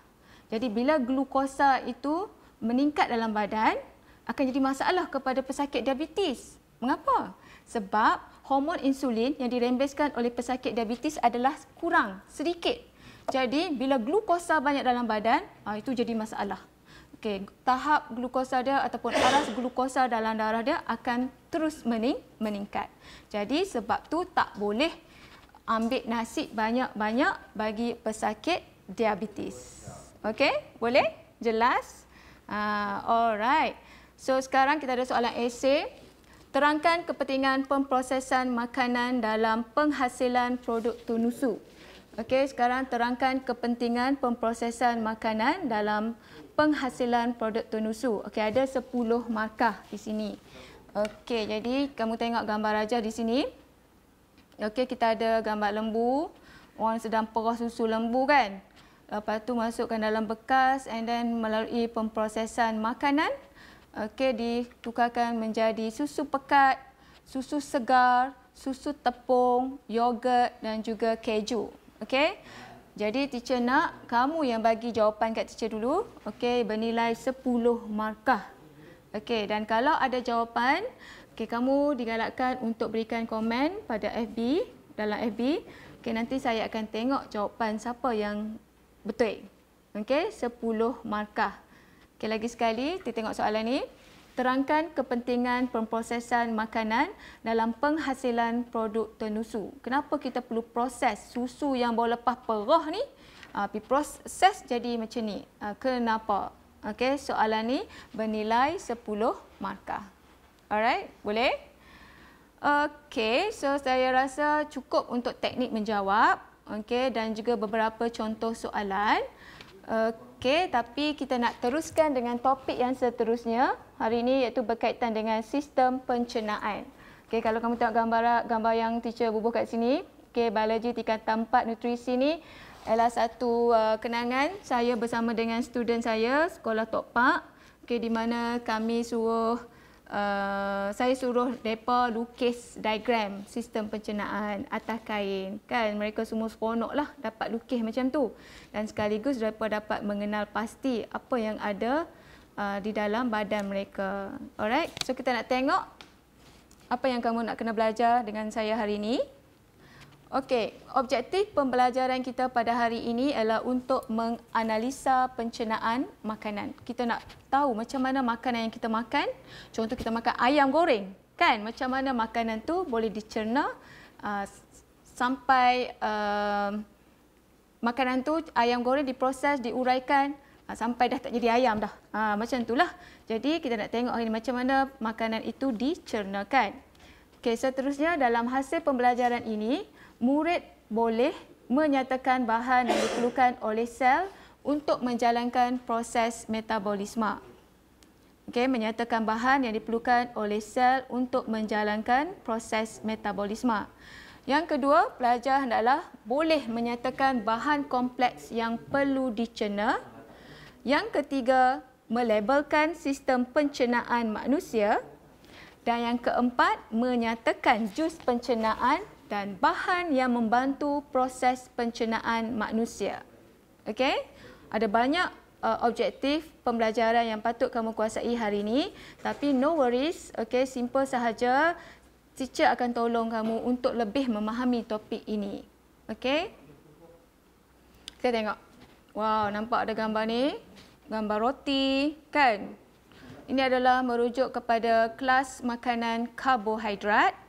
Jadi bila glukosa itu meningkat dalam badan, akan jadi masalah kepada pesakit diabetes. Mengapa? Sebab hormon insulin yang dirembeskan oleh pesakit diabetes adalah kurang, sedikit. Jadi bila glukosa banyak dalam badan, ah, itu jadi masalah. Okey, tahap glukosa dia ataupun aras glukosa dalam darah dia akan terus mening meningkat. Jadi sebab tu tak boleh ambil nasi banyak-banyak bagi pesakit diabetes. Okey, boleh? Jelas? Uh, alright. So sekarang kita ada soalan esei. Terangkan kepentingan pemprosesan makanan dalam penghasilan produk tunusu. Okey, sekarang terangkan kepentingan pemprosesan makanan dalam penghasilan produk tenusu. Okey, ada 10 markah di sini. Okey, jadi kamu tengok gambar raja di sini. Okey, kita ada gambar lembu. Orang sedang peras susu lembu kan? Lepas tu masukkan dalam bekas and then melalui pemprosesan makanan. Okey, ditukarkan menjadi susu pekat, susu segar, susu tepung, yogurt dan juga keju. Okey? Jadi teacher nak kamu yang bagi jawapan kat teacher dulu. Okey, bernilai 10 markah. Okey, dan kalau ada jawapan, okey kamu digalakkan untuk berikan komen pada FB, dalam FB. Okey, nanti saya akan tengok jawapan siapa yang betul. Okey, 10 markah. Okey, lagi sekali kita tengok soalan ni terangkan kepentingan pemprosesan makanan dalam penghasilan produk tenusu. Kenapa kita perlu proses susu yang bawa lepas perah ni? Uh, proses jadi macam ni. Ah, kenapa? Okey, soalan ni bernilai 10 markah. Alright, boleh? Okey, so saya rasa cukup untuk teknik menjawab. Okey, dan juga beberapa contoh soalan. Okey. Okey, tapi kita nak teruskan dengan topik yang seterusnya. Hari ini iaitu berkaitan dengan sistem pencernaan. Okey, kalau kamu tengok gambar gambar yang teacher bubuh kat sini, okey, biologi tingkatan 4 nutrisi ni adalah satu uh, kenangan saya bersama dengan student saya sekolah Tok Pak. Okey, di mana kami suruh Uh, saya suruh mereka lukis diagram sistem pencernaan atas kain kan mereka semua seronok lah dapat lukis macam tu dan sekaligus mereka dapat mengenal pasti apa yang ada uh, di dalam badan mereka alright so kita nak tengok apa yang kamu nak kena belajar dengan saya hari ini Okey, objektif pembelajaran kita pada hari ini ialah untuk menganalisa pencernaan makanan. Kita nak tahu macam mana makanan yang kita makan. Contoh kita makan ayam goreng, kan? Macam mana makanan tu boleh dicerna uh, sampai uh, makanan tu ayam goreng diproses, diuraikan uh, sampai dah tak jadi ayam dah. Uh, macam itulah. Jadi kita nak tengok hari ini macam mana makanan itu dicerna kan? Okey, seterusnya dalam hasil pembelajaran ini, murid boleh menyatakan bahan yang diperlukan oleh sel untuk menjalankan proses metabolisma. Okey, menyatakan bahan yang diperlukan oleh sel untuk menjalankan proses metabolisma. Yang kedua, pelajar adalah boleh menyatakan bahan kompleks yang perlu dicerna. Yang ketiga, melabelkan sistem pencernaan manusia. Dan yang keempat, menyatakan jus pencernaan dan bahan yang membantu proses pencernaan manusia. Okey? Ada banyak uh, objektif pembelajaran yang patut kamu kuasai hari ini, tapi no worries, okey, simple sahaja. Teacher akan tolong kamu untuk lebih memahami topik ini. Okey? Kita tengok. Wow, nampak ada gambar ni? Gambar roti, kan? Ini adalah merujuk kepada kelas makanan karbohidrat.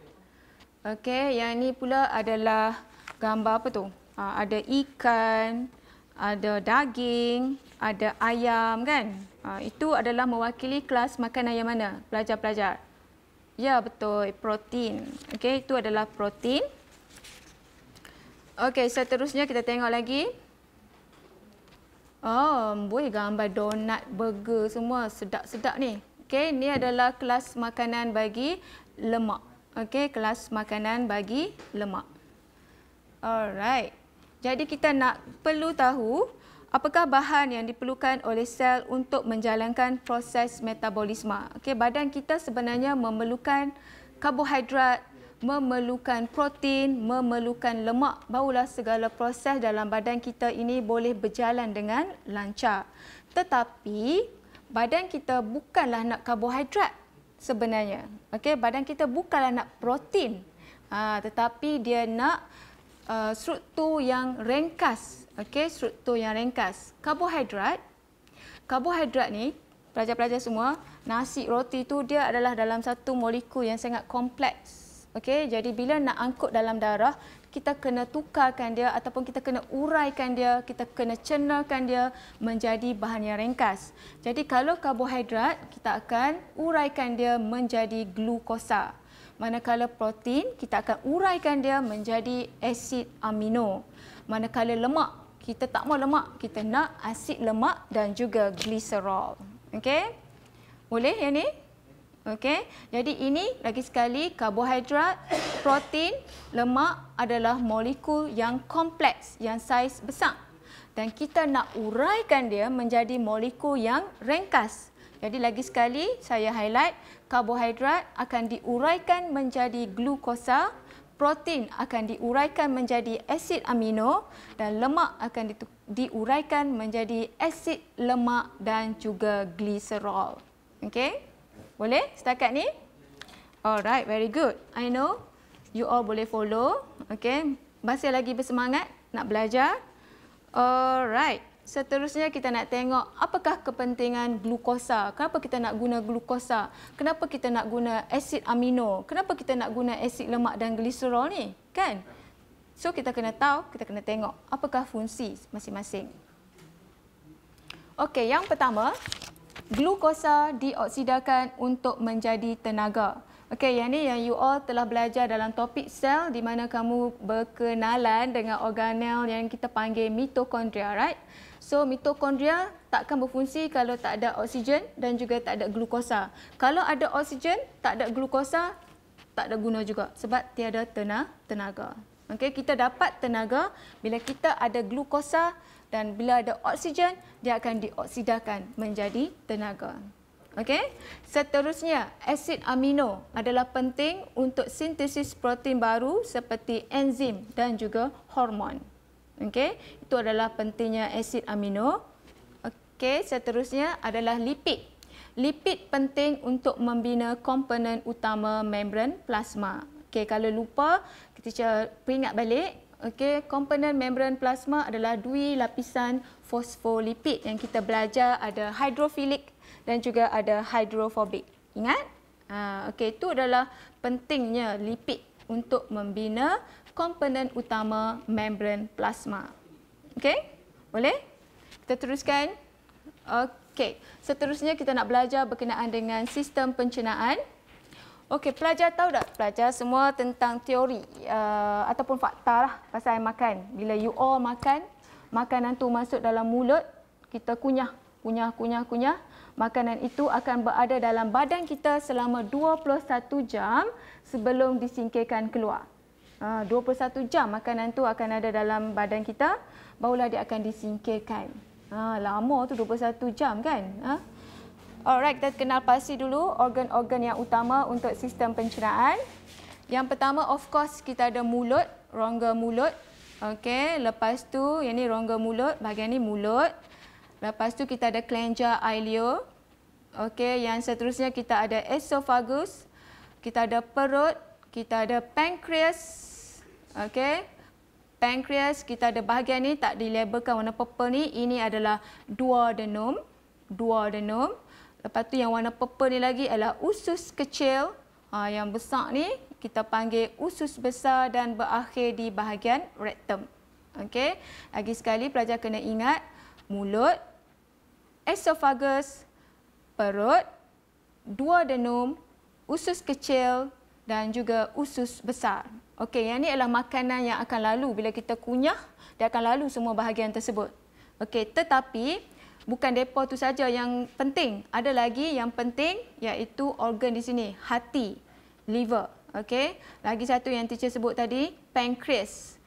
Okey, yang ini pula adalah gambar apa tu? Ha, ada ikan, ada daging, ada ayam kan? Ha, itu adalah mewakili kelas makanan yang mana? Pelajar-pelajar. Ya, betul. Protein. Okey, itu adalah protein. Okey, seterusnya kita tengok lagi. Oh, boleh gambar donat, burger semua sedap-sedap ni. Okey, ni adalah kelas makanan bagi lemak. Okey, kelas makanan bagi lemak. Alright. Jadi kita nak perlu tahu apakah bahan yang diperlukan oleh sel untuk menjalankan proses metabolisme. Okey, badan kita sebenarnya memerlukan karbohidrat, memerlukan protein, memerlukan lemak barulah segala proses dalam badan kita ini boleh berjalan dengan lancar. Tetapi badan kita bukanlah nak karbohidrat sebenarnya. Okey, badan kita bukanlah nak protein. Ha, tetapi dia nak uh, struktur yang ringkas. Okey, struktur yang ringkas. Karbohidrat. Karbohidrat ni pelajar-pelajar semua, nasi roti tu dia adalah dalam satu molekul yang sangat kompleks. Okey, jadi bila nak angkut dalam darah, kita kena tukarkan dia ataupun kita kena uraikan dia, kita kena cernakan dia menjadi bahan yang ringkas. Jadi kalau karbohidrat, kita akan uraikan dia menjadi glukosa. Manakala protein, kita akan uraikan dia menjadi asid amino. Manakala lemak, kita tak mau lemak, kita nak asid lemak dan juga gliserol. Okey? Boleh yang ni? Okey. Jadi ini lagi sekali karbohidrat, protein, lemak adalah molekul yang kompleks, yang saiz besar. Dan kita nak uraikan dia menjadi molekul yang ringkas. Jadi lagi sekali saya highlight karbohidrat akan diuraikan menjadi glukosa, protein akan diuraikan menjadi asid amino dan lemak akan diuraikan menjadi asid lemak dan juga gliserol. Okey? Boleh setakat ni? Alright, very good. I know you all boleh follow. Okay, masih lagi bersemangat nak belajar. Alright, seterusnya kita nak tengok apakah kepentingan glukosa. Kenapa kita nak guna glukosa? Kenapa kita nak guna asid amino? Kenapa kita nak guna asid lemak dan gliserol ni? Kan? So, kita kena tahu, kita kena tengok apakah fungsi masing-masing. Okay, yang pertama, glukosa dioksidakan untuk menjadi tenaga. Okey, yang ni yang you all telah belajar dalam topik sel di mana kamu berkenalan dengan organel yang kita panggil mitokondria, right? So, mitokondria takkan berfungsi kalau tak ada oksigen dan juga tak ada glukosa. Kalau ada oksigen, tak ada glukosa, tak ada guna juga sebab tiada tenaga. Okey, kita dapat tenaga bila kita ada glukosa, dan bila ada oksigen dia akan dioksidakan menjadi tenaga. Okey. Seterusnya, asid amino adalah penting untuk sintesis protein baru seperti enzim dan juga hormon. Okey. Itu adalah pentingnya asid amino. Okey, seterusnya adalah lipid. Lipid penting untuk membina komponen utama membran plasma. Okey, kalau lupa, kita peringat balik Okey, komponen membran plasma adalah dua lapisan fosfolipid yang kita belajar ada hidrofilik dan juga ada hidrofobik. Ingat? Ha, Okey, itu adalah pentingnya lipid untuk membina komponen utama membran plasma. Okey? Boleh? Kita teruskan. Okey, seterusnya kita nak belajar berkenaan dengan sistem pencernaan. Okey, pelajar tahu tak? Pelajar semua tentang teori uh, ataupun fakta lah pasal air makan. Bila you all makan, makanan tu masuk dalam mulut, kita kunyah, kunyah, kunyah, kunyah. Makanan itu akan berada dalam badan kita selama 21 jam sebelum disingkirkan keluar. Ah, uh, 21 jam makanan tu akan ada dalam badan kita, barulah dia akan disingkirkan. Ha, uh, lama tu 21 jam kan? Uh. Alright, kita kenal pasti dulu organ-organ yang utama untuk sistem pencernaan. Yang pertama, of course, kita ada mulut, rongga mulut. Okey, lepas tu yang ni rongga mulut, bahagian ni mulut. Lepas tu kita ada kelenjar ileo. Okey, yang seterusnya kita ada esophagus, kita ada perut, kita ada pancreas. Okey. Pancreas kita ada bahagian ni tak dilabelkan warna purple ni, ini adalah duodenum, duodenum. Lepas tu yang warna purple ni lagi adalah usus kecil. Ha, yang besar ni kita panggil usus besar dan berakhir di bahagian rectum. Okey. Lagi sekali pelajar kena ingat mulut, esophagus, perut, dua denum, usus kecil dan juga usus besar. Okey, yang ni adalah makanan yang akan lalu bila kita kunyah, dia akan lalu semua bahagian tersebut. Okey, tetapi bukan depa tu saja yang penting ada lagi yang penting iaitu organ di sini hati liver okey lagi satu yang teacher sebut tadi pancreas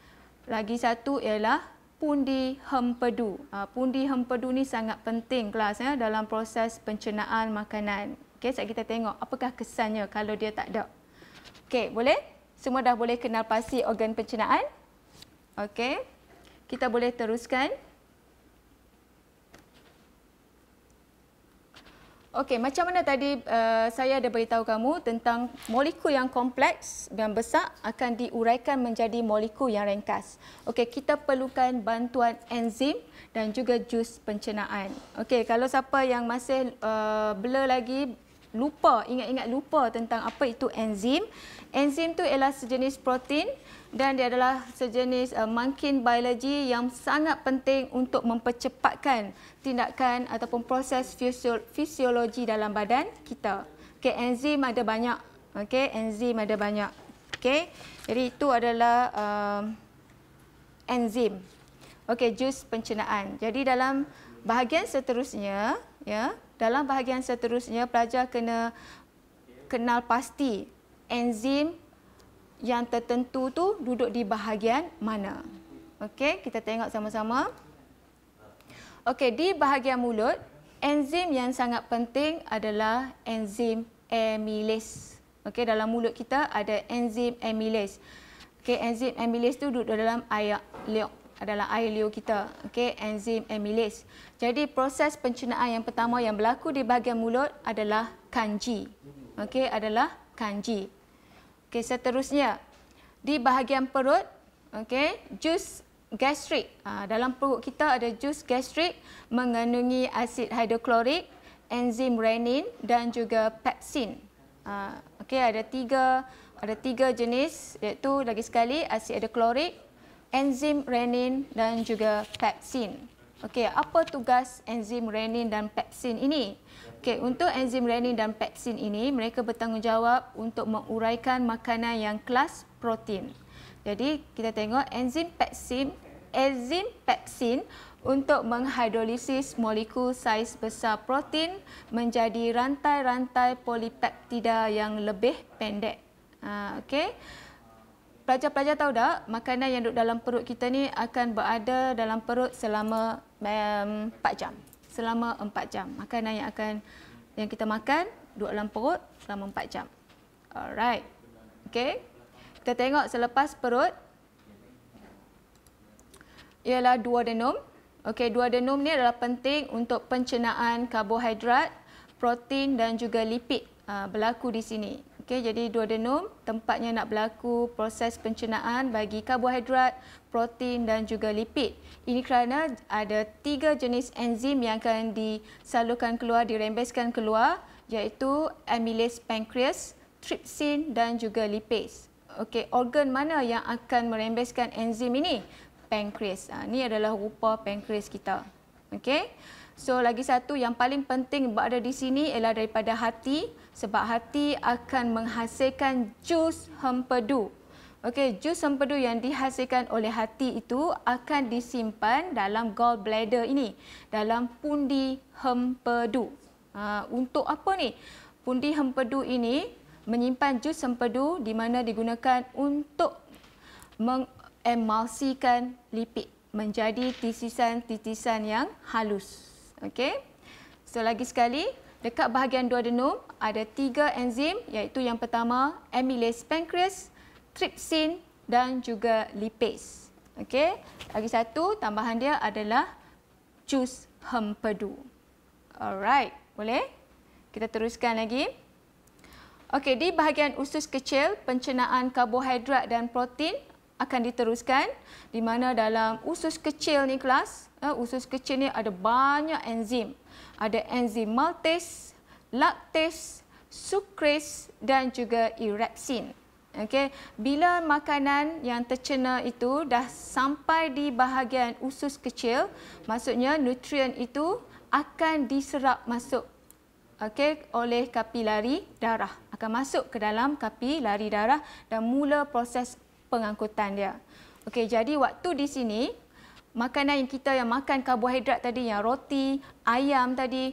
lagi satu ialah pundi hempedu ah, pundi hempedu ni sangat penting kelas ya dalam proses pencernaan makanan okey sekarang kita tengok apakah kesannya kalau dia tak ada okey boleh semua dah boleh kenal pasti organ pencernaan okey kita boleh teruskan Okey, macam mana tadi uh, saya ada beritahu kamu tentang molekul yang kompleks dan besar akan diuraikan menjadi molekul yang ringkas. Okey, kita perlukan bantuan enzim dan juga jus pencernaan. Okey, kalau siapa yang masih uh, blur lagi, lupa, ingat-ingat lupa tentang apa itu enzim, Enzim tu ialah sejenis protein dan dia adalah sejenis uh, mungkin biologi yang sangat penting untuk mempercepatkan tindakan ataupun proses fisiologi dalam badan kita. Okey, enzim ada banyak. Okey, enzim ada banyak. Okey. Jadi itu adalah uh, enzim. Okey, jus pencernaan. Jadi dalam bahagian seterusnya, ya, dalam bahagian seterusnya pelajar kena kenal pasti enzim yang tertentu tu duduk di bahagian mana. Okey, kita tengok sama-sama. Okey, di bahagian mulut, enzim yang sangat penting adalah enzim amylase. Okey, dalam mulut kita ada enzim amylase. Okey, enzim amylase tu duduk dalam air liur adalah air liur kita. Okey, enzim amylase. Jadi proses pencernaan yang pertama yang berlaku di bahagian mulut adalah kanji. Okey, adalah kanji. Okey, seterusnya di bahagian perut, okey, jus gastrik. Ha, dalam perut kita ada jus gastrik mengandungi asid hidroklorik, enzim renin dan juga pepsin. Ha, okey, ada tiga ada tiga jenis iaitu lagi sekali asid hidroklorik, enzim renin dan juga pepsin. Okey, apa tugas enzim renin dan pepsin ini? Okey, untuk enzim renin dan pepsin ini, mereka bertanggungjawab untuk menguraikan makanan yang kelas protein. Jadi, kita tengok enzim pepsin, enzim pepsin untuk menghidrolisis molekul saiz besar protein menjadi rantai-rantai polipeptida yang lebih pendek. Ha, okay. Pelajar-pelajar tahu tak, makanan yang duduk dalam perut kita ni akan berada dalam perut selama um, 4 jam selama 4 jam. Makanan yang akan yang kita makan dua dalam perut selama 4 jam. Alright. Okay. Kita tengok selepas perut ialah dua denum. Okay, dua denum ni adalah penting untuk pencernaan karbohidrat, protein dan juga lipid uh, berlaku di sini. Okey, jadi duodenum tempatnya nak berlaku proses pencernaan bagi karbohidrat, protein dan juga lipid. Ini kerana ada tiga jenis enzim yang akan disalurkan keluar, dirembeskan keluar iaitu amylase pancreas, trypsin dan juga lipase. Okey, organ mana yang akan merembeskan enzim ini? Pancreas. Ha, ini adalah rupa pancreas kita. Okey. So lagi satu yang paling penting berada di sini ialah daripada hati sebab hati akan menghasilkan jus hempedu. Okey, jus sempedu yang dihasilkan oleh hati itu akan disimpan dalam gallbladder ini, dalam pundi hempedu. Ha, untuk apa ni? Pundi hempedu ini menyimpan jus sempedu di mana digunakan untuk mengemalsikan lipid menjadi titisan-titisan yang halus. Okey. So lagi sekali, Dekat bahagian duodenum ada tiga enzim iaitu yang pertama amylase pancreas, tripsin dan juga lipase. Okey. Lagi satu tambahan dia adalah jus hempedu. Alright, boleh? Kita teruskan lagi. Okey, di bahagian usus kecil, pencernaan karbohidrat dan protein akan diteruskan di mana dalam usus kecil ni kelas, eh, usus kecil ni ada banyak enzim ada enzim maltase, laktase, sukrase dan juga erepsin. Okey, bila makanan yang tercerna itu dah sampai di bahagian usus kecil, maksudnya nutrien itu akan diserap masuk okey oleh kapilari darah. Akan masuk ke dalam kapilari darah dan mula proses pengangkutan dia. Okey, jadi waktu di sini makanan yang kita yang makan karbohidrat tadi yang roti, ayam tadi,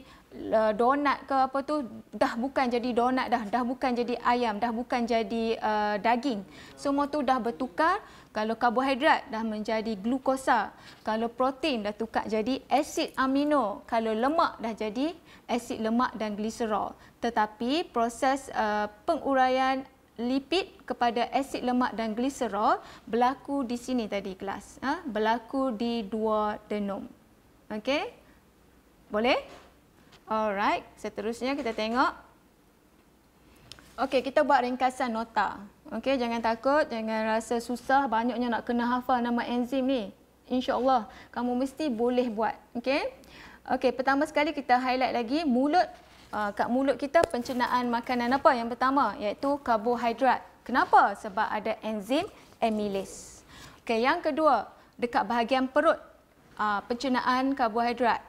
donat ke apa tu dah bukan jadi donat dah, dah bukan jadi ayam, dah bukan jadi uh, daging. Semua tu dah bertukar kalau karbohidrat dah menjadi glukosa, kalau protein dah tukar jadi asid amino, kalau lemak dah jadi asid lemak dan gliserol. Tetapi proses uh, penguraian lipid kepada asid lemak dan gliserol berlaku di sini tadi kelas. Ha? Berlaku di dua denom. Okey? Boleh? Alright. Seterusnya kita tengok. Okey, kita buat ringkasan nota. Okey, jangan takut. Jangan rasa susah banyaknya nak kena hafal nama enzim ni. InsyaAllah, kamu mesti boleh buat. Okey? Okey, pertama sekali kita highlight lagi. Mulut Ah, kat mulut kita pencernaan makanan apa? Yang pertama iaitu karbohidrat. Kenapa? Sebab ada enzim amylase. Okey, yang kedua dekat bahagian perut ah, pencernaan karbohidrat.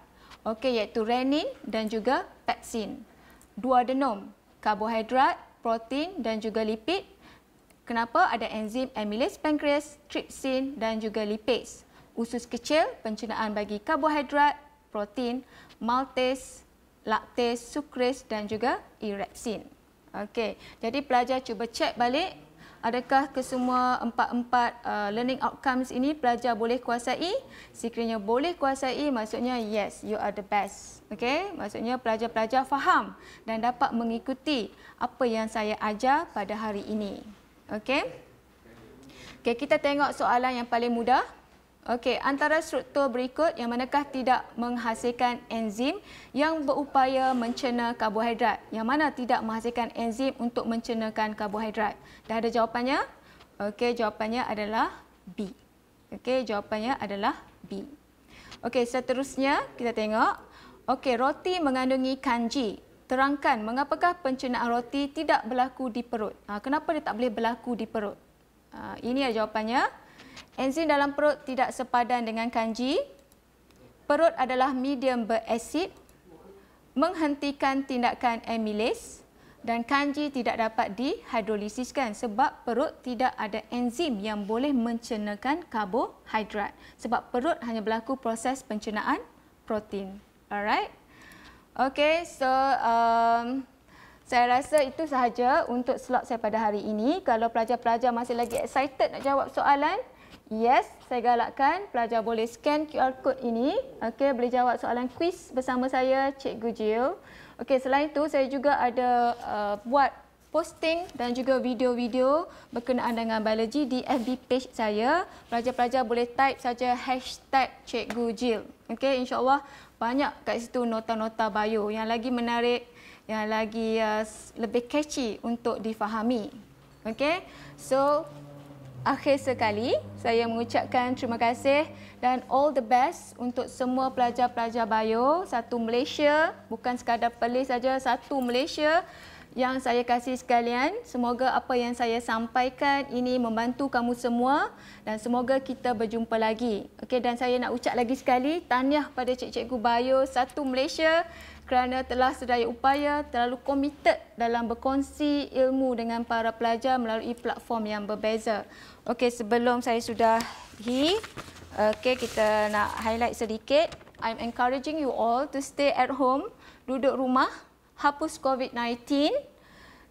Okey, iaitu renin dan juga pepsin. Dua denom, karbohidrat, protein dan juga lipid. Kenapa? Ada enzim amylase pancreas, tripsin dan juga lipase. Usus kecil, pencernaan bagi karbohidrat, protein, maltase, laktase, sukrase dan juga erepsin. Okey, jadi pelajar cuba cek balik adakah kesemua empat-empat uh, learning outcomes ini pelajar boleh kuasai? Sekiranya boleh kuasai, maksudnya yes, you are the best. Okey, maksudnya pelajar-pelajar faham dan dapat mengikuti apa yang saya ajar pada hari ini. Okey. Okey, kita tengok soalan yang paling mudah. Okey, antara struktur berikut yang manakah tidak menghasilkan enzim yang berupaya mencerna karbohidrat? Yang mana tidak menghasilkan enzim untuk mencernakan karbohidrat? Dah ada jawapannya? Okey, jawapannya adalah B. Okey, jawapannya adalah B. Okey, seterusnya kita tengok. Okey, roti mengandungi kanji. Terangkan mengapakah pencernaan roti tidak berlaku di perut? Ha, kenapa dia tak boleh berlaku di perut? Ha, ini adalah jawapannya. Enzim dalam perut tidak sepadan dengan kanji. Perut adalah medium berasid. Menghentikan tindakan amylase dan kanji tidak dapat dihidrolisiskan sebab perut tidak ada enzim yang boleh mencernakan karbohidrat. Sebab perut hanya berlaku proses pencernaan protein. Alright. Okay, so um, saya rasa itu sahaja untuk slot saya pada hari ini. Kalau pelajar-pelajar masih lagi excited nak jawab soalan, Yes, saya galakkan pelajar boleh scan QR code ini. Okey, boleh jawab soalan kuis bersama saya Cik Gujil. Okey, selain itu saya juga ada uh, buat posting dan juga video-video berkenaan dengan biologi di FB page saya. Pelajar-pelajar boleh type saja hashtag Cikgu Jill. Okey, insyaAllah banyak kat situ nota-nota bio yang lagi menarik, yang lagi uh, lebih catchy untuk difahami. Okey, so Akhir sekali, saya mengucapkan terima kasih dan all the best untuk semua pelajar-pelajar bio satu Malaysia, bukan sekadar Perlis saja, satu Malaysia yang saya kasih sekalian. Semoga apa yang saya sampaikan ini membantu kamu semua dan semoga kita berjumpa lagi. Okey, dan saya nak ucap lagi sekali, tahniah pada cikgu bio satu Malaysia kerana telah sedaya upaya terlalu komited dalam berkongsi ilmu dengan para pelajar melalui platform yang berbeza. Okey, sebelum saya sudah hi, okey kita nak highlight sedikit. I'm encouraging you all to stay at home, duduk rumah, hapus COVID-19.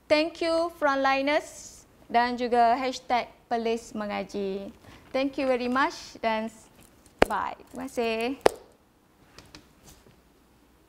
Thank you frontliners dan juga hashtag pelis Thank you very much dan bye. Terima kasih.